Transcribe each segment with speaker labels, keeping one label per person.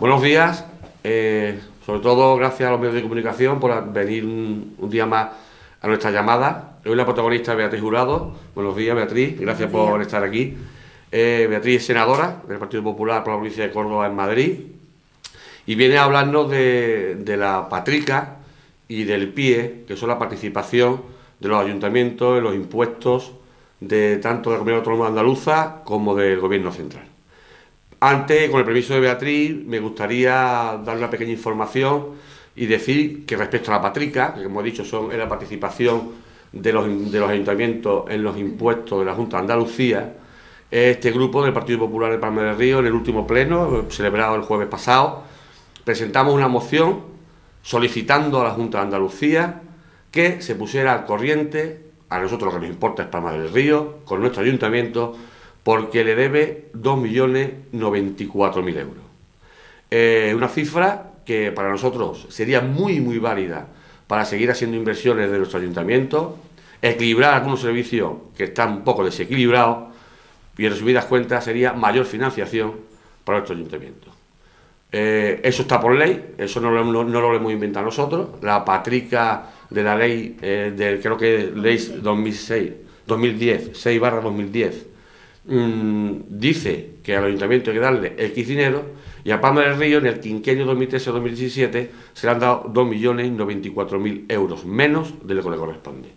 Speaker 1: Buenos días, eh, sobre todo gracias a los medios de comunicación por venir un, día más a nuestra llamada. Hoy la protagonista es Beatriz Jurado. Buenos días, Beatriz, gracias por estar aquí. Eh, Beatriz es senadora del Partido Popular por la provincia de Córdoba en Madrid y viene a hablarnos de, la patrica y del PIE, que son la participación de los ayuntamientos en los impuestos de tanto de la Comunidad Autónoma Andaluza como del Gobierno Central. Antes, con el permiso de Beatriz, me gustaría dar una pequeña información y decir que respecto a la patrica, que como he dicho son, es la participación de los, de los ayuntamientos en los impuestos de la Junta de Andalucía, este grupo del Partido Popular de Palma del Río, en el último pleno, celebrado el jueves pasado, presentamos una moción solicitando a la Junta de Andalucía que se pusiera al corriente, a nosotros lo que nos importa es Palma del Río, con nuestro ayuntamiento, porque le debe 2.094.000 euros. Eh, una cifra que para nosotros sería muy, muy válida para seguir haciendo inversiones de nuestro ayuntamiento, equilibrar algunos servicios que están un poco desequilibrados y en resumidas cuentas sería mayor financiación para nuestro ayuntamiento. Eh, eso está por ley, eso no lo, hemos inventado nosotros. La patrica de la ley, eh, del creo que ley 2006, 2010, 6 2010, Mm, dice que al ayuntamiento hay que darle X dinero y a Palma del Río en el quinquenio 2013-2017 se le han dado 2.094.000 euros menos de lo que le corresponde.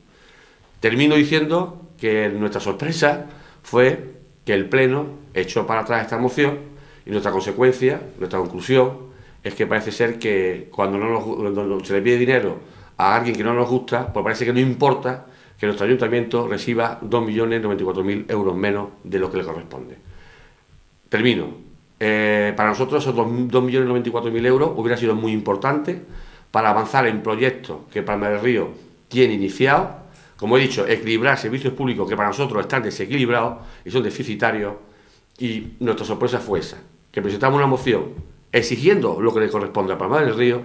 Speaker 1: Termino diciendo que nuestra sorpresa fue que el Pleno echó para atrás esta moción y nuestra consecuencia, nuestra conclusión, es que parece ser que cuando, no cuando se le pide dinero a alguien que no nos gusta, pues parece que no importa que nuestro ayuntamiento reciba 2.094.000 euros menos de lo que le corresponde. Termino. Eh, para nosotros esos 2.094.000 euros hubiera sido muy importante para avanzar en proyectos que Palma del Río tiene iniciado. como he dicho, equilibrar servicios públicos que para nosotros están desequilibrados y son deficitarios, y nuestra sorpresa fue esa, que presentamos una moción exigiendo lo que le corresponde a Palma del Río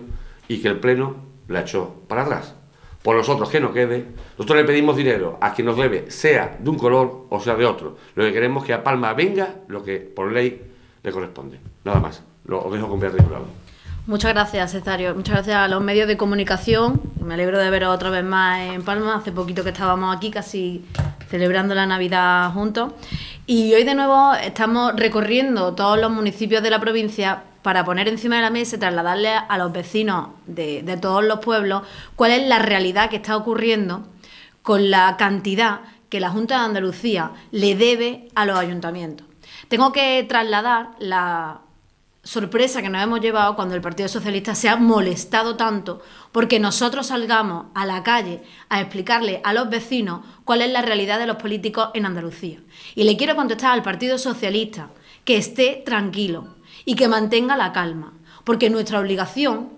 Speaker 1: y que el Pleno la echó para atrás por otros que nos quede, nosotros le pedimos dinero a quien nos debe, sea de un color o sea de otro. Lo que queremos es que a Palma venga lo que por ley le corresponde. Nada más. Lo, dejo con Beatriz Bravo.
Speaker 2: Muchas gracias, Cesario. Muchas gracias a los medios de comunicación. Me alegro de veros otra vez más en Palma. Hace poquito que estábamos aquí, casi celebrando la Navidad juntos. Y hoy de nuevo estamos recorriendo todos los municipios de la provincia para poner encima de la mesa y trasladarle a los vecinos de, todos los pueblos cuál es la realidad que está ocurriendo con la cantidad que la Junta de Andalucía le debe a los ayuntamientos. Tengo que trasladar la sorpresa que nos hemos llevado cuando el Partido Socialista se ha molestado tanto porque nosotros salgamos a la calle a explicarle a los vecinos cuál es la realidad de los políticos en Andalucía. Y le quiero contestar al Partido Socialista que esté tranquilo, y que mantenga la calma, porque nuestra obligación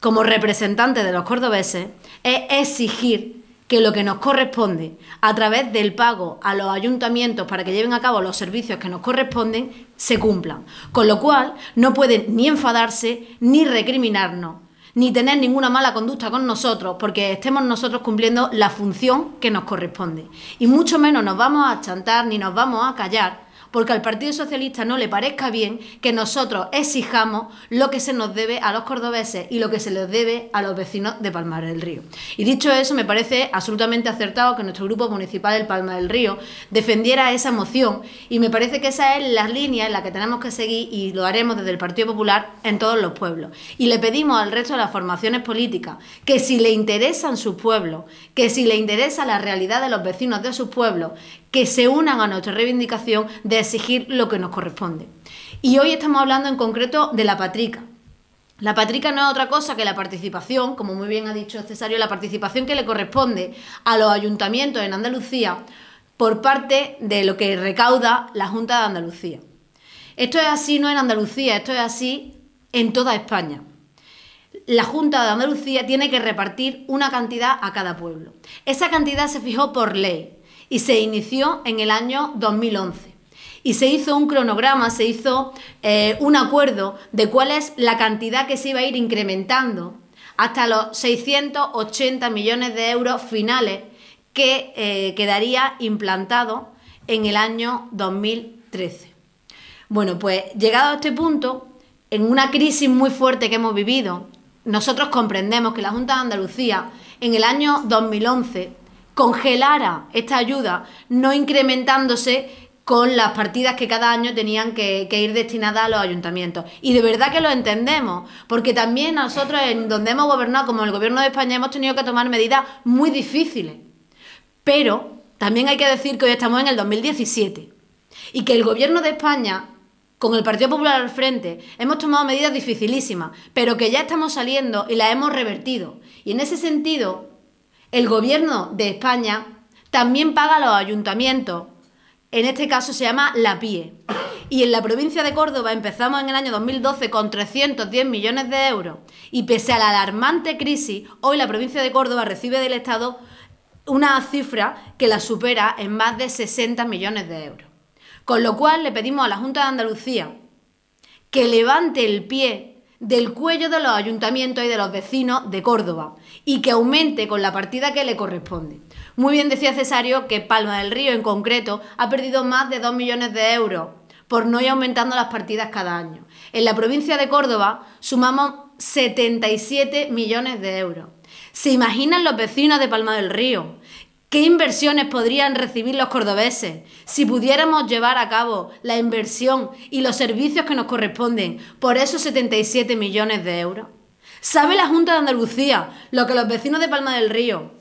Speaker 2: como representantes de los cordobeses es exigir que lo que nos corresponde a través del pago a los ayuntamientos para que lleven a cabo los servicios que nos corresponden se cumplan. Con lo cual no pueden ni enfadarse ni recriminarnos ni tener ninguna mala conducta con nosotros porque estemos nosotros cumpliendo la función que nos corresponde. Y mucho menos nos vamos a chantar ni nos vamos a callar porque al Partido Socialista no le parezca bien que nosotros exijamos lo que se nos debe a los cordobeses y lo que se les debe a los vecinos de Palmar del Río. Y dicho eso, me parece absolutamente acertado que nuestro grupo municipal de Palma del Río defendiera esa moción y me parece que esa es la línea en la que tenemos que seguir y lo haremos desde el Partido Popular en todos los pueblos. Y le pedimos al resto de las formaciones políticas que si le interesan sus pueblos, que si le interesa la realidad de los vecinos de sus pueblos, que se unan a nuestra reivindicación de exigir lo que nos corresponde. Y hoy estamos hablando en concreto de la patrica. La patrica no es otra cosa que la participación, como muy bien ha dicho Cesario, la participación que le corresponde a los ayuntamientos en Andalucía por parte de lo que recauda la Junta de Andalucía. Esto es así no en Andalucía, esto es así en toda España. La Junta de Andalucía tiene que repartir una cantidad a cada pueblo. Esa cantidad se fijó por ley y se inició en el año 2011 y se hizo un cronograma, se hizo eh, un acuerdo de cuál es la cantidad que se iba a ir incrementando hasta los 680 millones de euros finales que eh, quedaría implantado en el año 2013. Bueno, pues llegado a este punto, en una crisis muy fuerte que hemos vivido, nosotros comprendemos que la Junta de Andalucía en el año 2011 congelara esta ayuda, no incrementándose con las partidas que cada año tenían que, ir destinadas a los ayuntamientos. Y de verdad que lo entendemos, porque también nosotros, en donde hemos gobernado, como el gobierno de España, hemos tenido que tomar medidas muy difíciles. Pero también hay que decir que hoy estamos en el 2017 y que el gobierno de España, con el Partido Popular al frente, hemos tomado medidas dificilísimas, pero que ya estamos saliendo y las hemos revertido. Y en ese sentido, el gobierno de España también paga a los ayuntamientos en este caso se llama La PIE. Y en la provincia de Córdoba empezamos en el año 2012 con 310 millones de euros. Y pese a la alarmante crisis, hoy la provincia de Córdoba recibe del Estado una cifra que la supera en más de 60 millones de euros. Con lo cual le pedimos a la Junta de Andalucía que levante el pie del cuello de los ayuntamientos y de los vecinos de Córdoba y que aumente con la partida que le corresponde. Muy bien decía Cesario que Palma del Río en concreto ha perdido más de 2 millones de euros por no ir aumentando las partidas cada año. En la provincia de Córdoba sumamos 77 millones de euros. ¿Se imaginan los vecinos de Palma del Río? ¿Qué inversiones podrían recibir los cordobeses si pudiéramos llevar a cabo la inversión y los servicios que nos corresponden por esos 77 millones de euros? ¿Sabe la Junta de Andalucía lo que los vecinos de Palma del Río,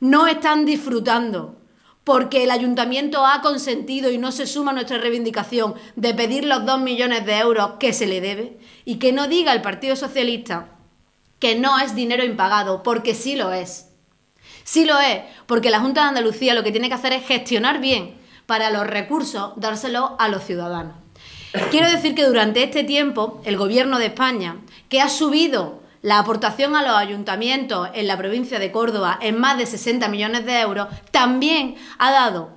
Speaker 2: no están disfrutando porque el ayuntamiento ha consentido y no se suma a nuestra reivindicación de pedir los dos millones de euros que se le debe y que no diga el Partido Socialista que no es dinero impagado, porque sí lo es. Sí lo es, porque la Junta de Andalucía lo que tiene que hacer es gestionar bien para los recursos, dárselos a los ciudadanos. Quiero decir que durante este tiempo el Gobierno de España, que ha subido la aportación a los ayuntamientos en la provincia de Córdoba en más de 60 millones de euros también ha dado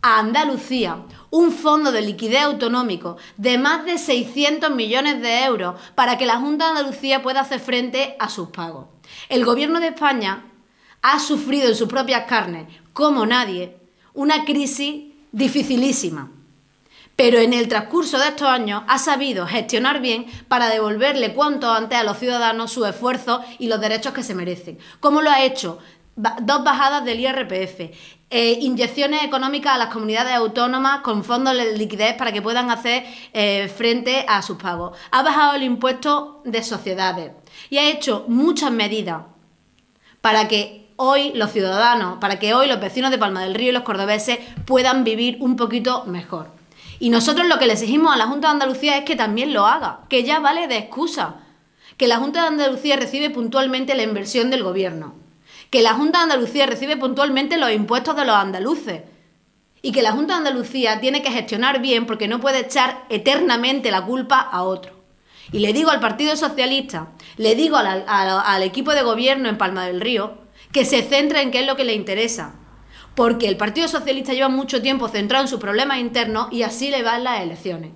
Speaker 2: a Andalucía un fondo de liquidez autonómico de más de 600 millones de euros para que la Junta de Andalucía pueda hacer frente a sus pagos. El Gobierno de España ha sufrido en sus propias carnes, como nadie, una crisis dificilísima pero en el transcurso de estos años ha sabido gestionar bien para devolverle cuanto antes a los ciudadanos sus esfuerzos y los derechos que se merecen. ¿Cómo lo ha hecho? Dos bajadas del IRPF, eh, inyecciones económicas a las comunidades autónomas con fondos de liquidez para que puedan hacer eh, frente a sus pagos. Ha bajado el impuesto de sociedades y ha hecho muchas medidas para que hoy los ciudadanos, para que hoy los vecinos de Palma del Río y los cordobeses puedan vivir un poquito mejor. Y nosotros lo que le exigimos a la Junta de Andalucía es que también lo haga, que ya vale de excusa, que la Junta de Andalucía recibe puntualmente la inversión del gobierno, que la Junta de Andalucía recibe puntualmente los impuestos de los andaluces y que la Junta de Andalucía tiene que gestionar bien porque no puede echar eternamente la culpa a otro. Y le digo al Partido Socialista, le digo al, equipo de gobierno en Palma del Río, que se centre en qué es lo que le interesa, porque el Partido Socialista lleva mucho tiempo centrado en sus problemas internos y así le van las elecciones.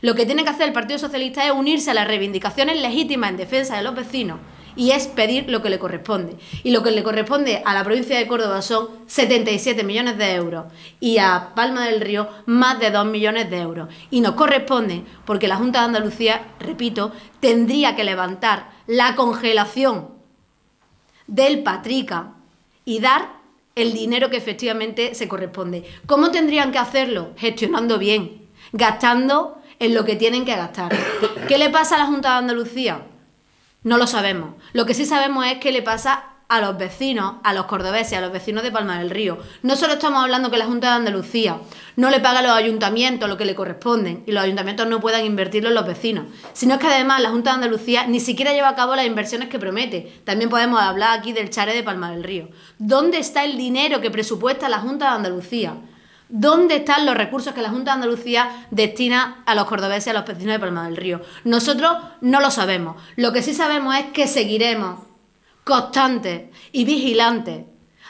Speaker 2: Lo que tiene que hacer el Partido Socialista es unirse a las reivindicaciones legítimas en defensa de los vecinos y es pedir lo que le corresponde. Y lo que le corresponde a la provincia de Córdoba son 77 millones de euros y a Palma del Río más de 2 millones de euros. Y nos corresponde porque la Junta de Andalucía, repito, tendría que levantar la congelación del Patrica y dar el dinero que efectivamente se corresponde. ¿Cómo tendrían que hacerlo? Gestionando bien, gastando en lo que tienen que gastar. ¿Qué le pasa a la Junta de Andalucía? No lo sabemos. Lo que sí sabemos es qué le pasa a los vecinos, a los cordobeses, a los vecinos de Palma del Río. No solo estamos hablando que la Junta de Andalucía no le paga a los ayuntamientos lo que le corresponden y los ayuntamientos no puedan invertirlo en los vecinos, sino que además la Junta de Andalucía ni siquiera lleva a cabo las inversiones que promete. También podemos hablar aquí del Chare de Palma del Río. ¿Dónde está el dinero que presupuesta la Junta de Andalucía? ¿Dónde están los recursos que la Junta de Andalucía destina a los cordobeses, a los vecinos de Palma del Río? Nosotros no lo sabemos. Lo que sí sabemos es que seguiremos constante y vigilantes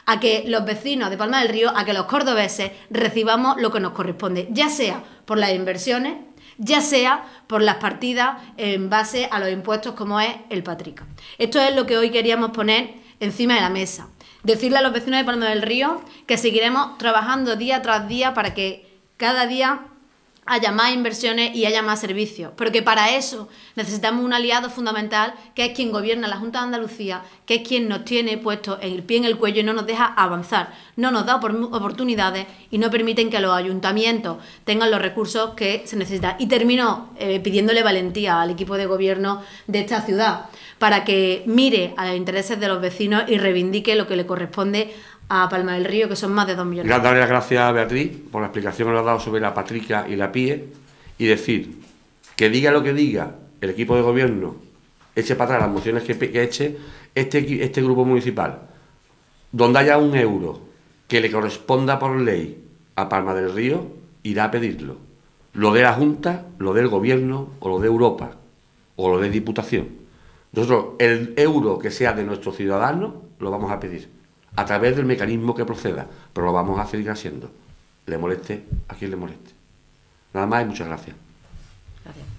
Speaker 2: a que los vecinos de Palma del Río, a que los cordobeses recibamos lo que nos corresponde, ya sea por las inversiones, ya sea por las partidas en base a los impuestos como es el patrica. Esto es lo que hoy queríamos poner encima de la mesa. Decirle a los vecinos de Palma del Río que seguiremos trabajando día tras día para que cada día haya más inversiones y haya más servicios. Pero que para eso necesitamos un aliado fundamental, que es quien gobierna la Junta de Andalucía, que es quien nos tiene puesto el pie en el cuello y no nos deja avanzar, no nos da oportunidades y no permiten que los ayuntamientos tengan los recursos que se necesitan. Y termino eh, pidiéndole valentía al equipo de gobierno de esta ciudad para que mire a los intereses de los vecinos y reivindique lo que le corresponde a Palma del Río, que son más de 2 millones.
Speaker 1: las gracias a Beatriz por la explicación que nos ha dado sobre la patrica y la PIE y decir que diga lo que diga el equipo de gobierno, eche para atrás las mociones que, eche este, este grupo municipal, donde haya un euro que le corresponda por ley a Palma del Río, irá a pedirlo. Lo de la Junta, lo del Gobierno o lo de Europa o lo de Diputación. Nosotros el euro que sea de nuestros ciudadanos lo vamos a pedir a través del mecanismo que proceda, pero lo vamos a seguir haciendo. Le moleste a quien le moleste. Nada más y muchas gracias. Gracias.